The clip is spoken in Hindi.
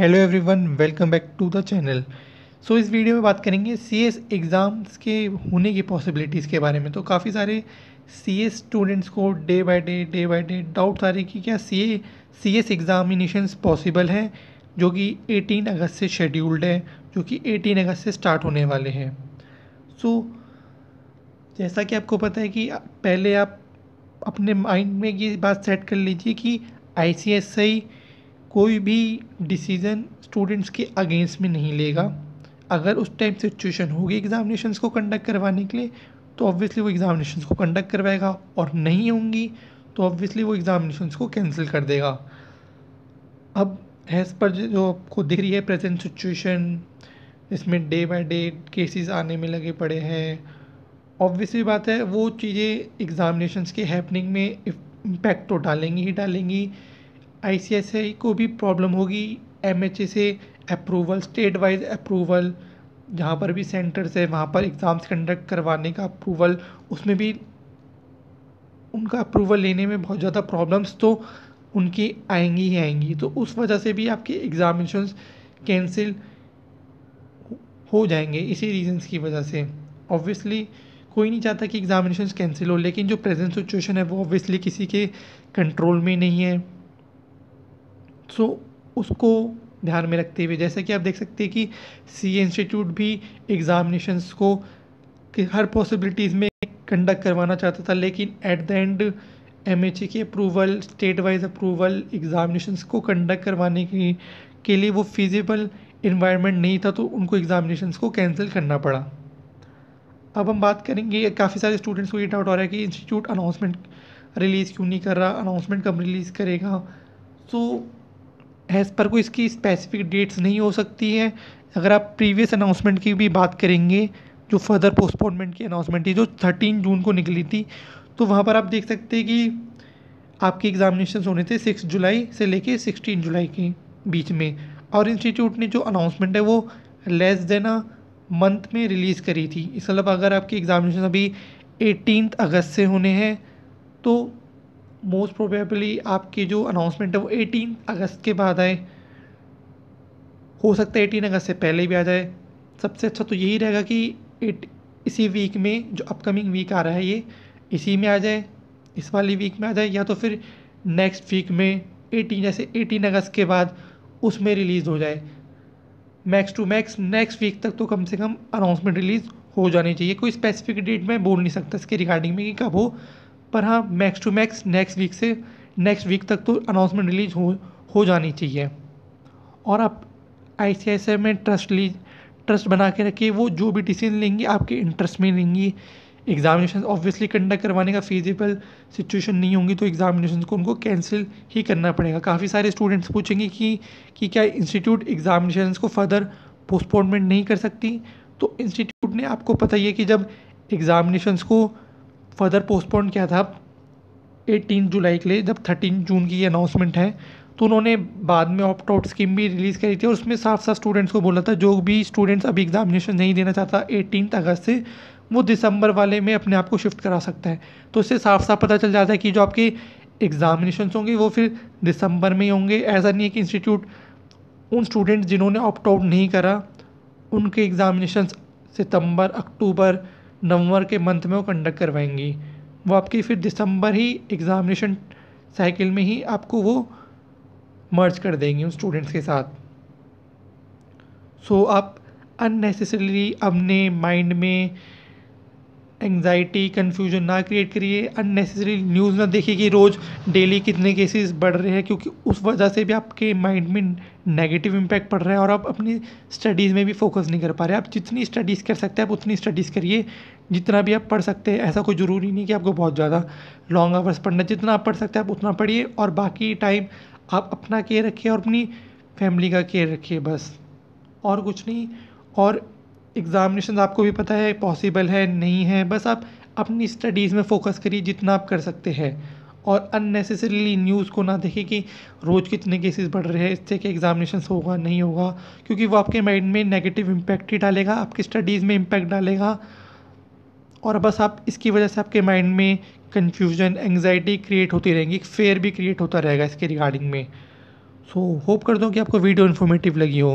hello everyone welcome back to the channel so इस वीडियो में बात करेंगे सी एस एग्ज़ाम्स के होने की पॉसिबिलिटीज़ के बारे में तो काफ़ी सारे सी एस स्टूडेंट्स को day by day day by day doubt आ रही कि क्या C A C S examination possible हैं जो कि 18 अगस्त से शेड्यूल्ड है जो कि 18 अगस्त से स्टार्ट होने वाले हैं सो so, जैसा कि आपको पता है कि पहले आप अपने माइंड में ये बात सेट कर लीजिए कि आई सी एस आई कोई भी डिसीज़न स्टूडेंट्स के अगेंस्ट में नहीं लेगा अगर उस टाइम सिचुएशन होगी एग्ज़ामिनेशंस को कंडक्ट करवाने के लिए तो ऑब्वियसली वो एग्ज़ामिनेशंस को कंडक्ट करवाएगा और नहीं होंगी तो ऑब्वियसली वो एग्ज़ामिनेशंस को कैंसिल कर देगा अब हैज़ पर जो आपको दिख रही है प्रेजेंट सिचुएशन इसमें डे बाय डे केसेस आने में लगे पड़े हैं ऑब्वियसली बात है वो चीज़ें एग्ज़ामिनेशंस के हैपनिंग में इम्पैक्ट तो डालेंगी ही डालेंगी आई को भी प्रॉब्लम होगी एम से अप्रूवल स्टेट वाइज अप्रूवल जहाँ पर भी सेंटर्स है वहाँ पर एग्ज़ाम्स कंडक्ट करवाने का अप्रूवल उसमें भी उनका अप्रूवल लेने में बहुत ज़्यादा प्रॉब्लम्स तो उनकी आएंगी ही आएंगी तो उस वजह से भी आपके एग्ज़ामिनेशन कैंसिल हो जाएंगे इसी रीजंस की वजह से ऑब्वियसली कोई नहीं चाहता कि एग्ज़ामिनेशन कैंसिल हो लेकिन जो प्रेजेंट सिचुएशन है वो ऑब्वियसली किसी के कंट्रोल में नहीं है सो उसको ध्यान में रखते हुए जैसे कि आप देख सकते हैं कि सी इंस्टीट्यूट भी एग्ज़ामिनेशंस को कि हर पॉसिबिलिटीज़ में कंडक्ट करवाना चाहता था लेकिन at the end M H की approval state wise approval examinations को कंडक्ट करवाने की के लिए वो फिजिबल इन्वायरमेंट नहीं था तो उनको एग्ज़ामिनेशंस को कैंसिल करना पड़ा अब हम बात करेंगे काफ़ी सारे स्टूडेंट्स को ये डाउट हो रहा है कि इंस्टीट्यूट अनाउंसमेंट रिलीज़ क्यों नहीं कर रहा अनाउंसमेंट कब रिलीज़ करेगा सो so, एज़ पर कोई इसकी स्पेसिफिक डेट्स नहीं हो सकती है अगर आप प्रीवियस अनाउंसमेंट की भी बात करेंगे जो फर्दर पोस्टपोनमेंट की अनाउंसमेंट थी जो थर्टीन जून को निकली थी तो वहाँ पर आप देख सकते हैं कि आपके एग्ज़ामिनेशन होने थे सिक्स जुलाई से लेके सिक्सटीन जुलाई के बीच में और इंस्टीट्यूट ने जो अनाउंसमेंट है वो लेस देन अ मंथ में रिलीज़ करी थी इस मतलब अगर आपके एग्ज़ामिनेशन अभी एटीन अगस्त से होने हैं तो मोस्ट प्रोबेबली आपकी जो अनाउंसमेंट है वो एटीन अगस्त के बाद आए हो सकता है एटीन अगस्त से पहले भी आ जाए सबसे अच्छा तो यही रहेगा कि एट इसी वीक में जो अपकमिंग वीक आ रहा है ये इसी में आ जाए इस वाली वीक में आ जाए या तो फिर नेक्स्ट वीक में एटीन जैसे एटीन अगस्त के बाद उसमें रिलीज़ हो जाए max to max next week तक तो कम से कम अनाउंसमेंट रिलीज़ हो जानी चाहिए कोई स्पेसिफिक डेट मैं बोल नहीं सकता इसके रिगार्डिंग में कि कब हो पर हाँ max to max next week से नेक्स्ट वीक तक तो अनाउंसमेंट रिलीज हो हो जानी चाहिए और आप आई में ट्रस्ट ली ट्रस्ट बना के रखिए वो जो भी डिसीजन लेंगी आपके इंटरेस्ट में लेंगी एग्जामिनेशन ऑब्वियसली कंडक्ट करवाने का फिजिबल सिचुएशन नहीं होंगी तो एग्जामिनेशन को उनको कैंसिल ही करना पड़ेगा काफ़ी सारे स्टूडेंट्स पूछेंगे कि कि क्या इंस्टीट्यूट एग्जामिनेशन को फर्दर पोस्टपोनमेंट नहीं कर सकती तो इंस्टीट्यूट ने आपको पता ही है कि जब एग्जामिनेशन को फर्दर पोस्टपोन किया था एटीन जुलाई के लिए जब थर्टीन जून की अनाउंसमेंट है तो उन्होंने बाद में ऑप्ट आउट स्कीम भी रिलीज़ करी थी और उसमें साफ साफ स्टूडेंट्स को बोला था जो भी स्टूडेंट्स अभी एग्जामिनेशन नहीं देना चाहता एटीन अगस्त से वो दिसंबर वाले में अपने आप को शिफ्ट करा सकता है तो इससे साफ साफ पता चल जाता है कि जो आपके एग्जामिनेशन होंगे वो फिर दिसंबर में ही होंगे ऐसा नहीं है कि इंस्टीट्यूट उन स्टूडेंट्स जिन्होंने ऑप्ट आउट नहीं करा उनके एग्ज़ामिनेशन सितंबर अक्टूबर नवंबर के मंथ में वो कंडक्ट करवाएंगी वो आपकी फिर दिसंबर ही एग्ज़ामिनेशन साइकिल में ही आपको वो मर्ज कर देंगी उन स्टूडेंट्स के साथ सो so, आप अननेसेसरली अपने माइंड में एंगजाइटी कन्फ्यूजन ना क्रिएट करिए अननेसेसरी न्यूज़ ना देखिए कि रोज़ डेली कितने केसेस बढ़ रहे हैं क्योंकि उस वजह से भी आपके माइंड में नेगेटिव इम्पैक्ट पड़ रहा है और आप अपनी स्टडीज़ में भी फोकस नहीं कर पा रहे आप जितनी स्टडीज़ कर सकते हैं आप उतनी स्टडीज़ करिए जितना भी आप पढ़ सकते हैं ऐसा कोई ज़रूरी नहीं कि आपको बहुत ज़्यादा लॉन्ग आवर्स पढ़ना जितना आप पढ़ सकते हैं आप उतना पढ़िए और बाकी टाइम आप अपना केयर रखिए और अपनी फैमिली का केयर रखिए बस और कुछ नहीं और एग्ज़ामिनेशन आपको भी पता है पॉसिबल है नहीं है बस आप अपनी स्टडीज़ में फ़ोकस करिए जितना आप कर सकते हैं और अननेसेसरीली न्यूज़ को ना देखें कि रोज़ कितने केसेस बढ़ रहे हैं इससे कि एग्जामिनेशन होगा नहीं होगा क्योंकि वो आपके माइंड में नेगेटिव इम्पैक्ट ही डालेगा आपकी स्टडीज़ में इम्पैक्ट डालेगा और बस आप इसकी वजह से आपके माइंड में कन्फ्यूजन एंगजाइटी क्रिएट होती रहेंगी एक फेयर भी क्रिएट होता रहेगा इसके रिगार्डिंग में सो so, होप कर हूँ कि आपको वीडियो इन्फॉर्मेटिव लगी हो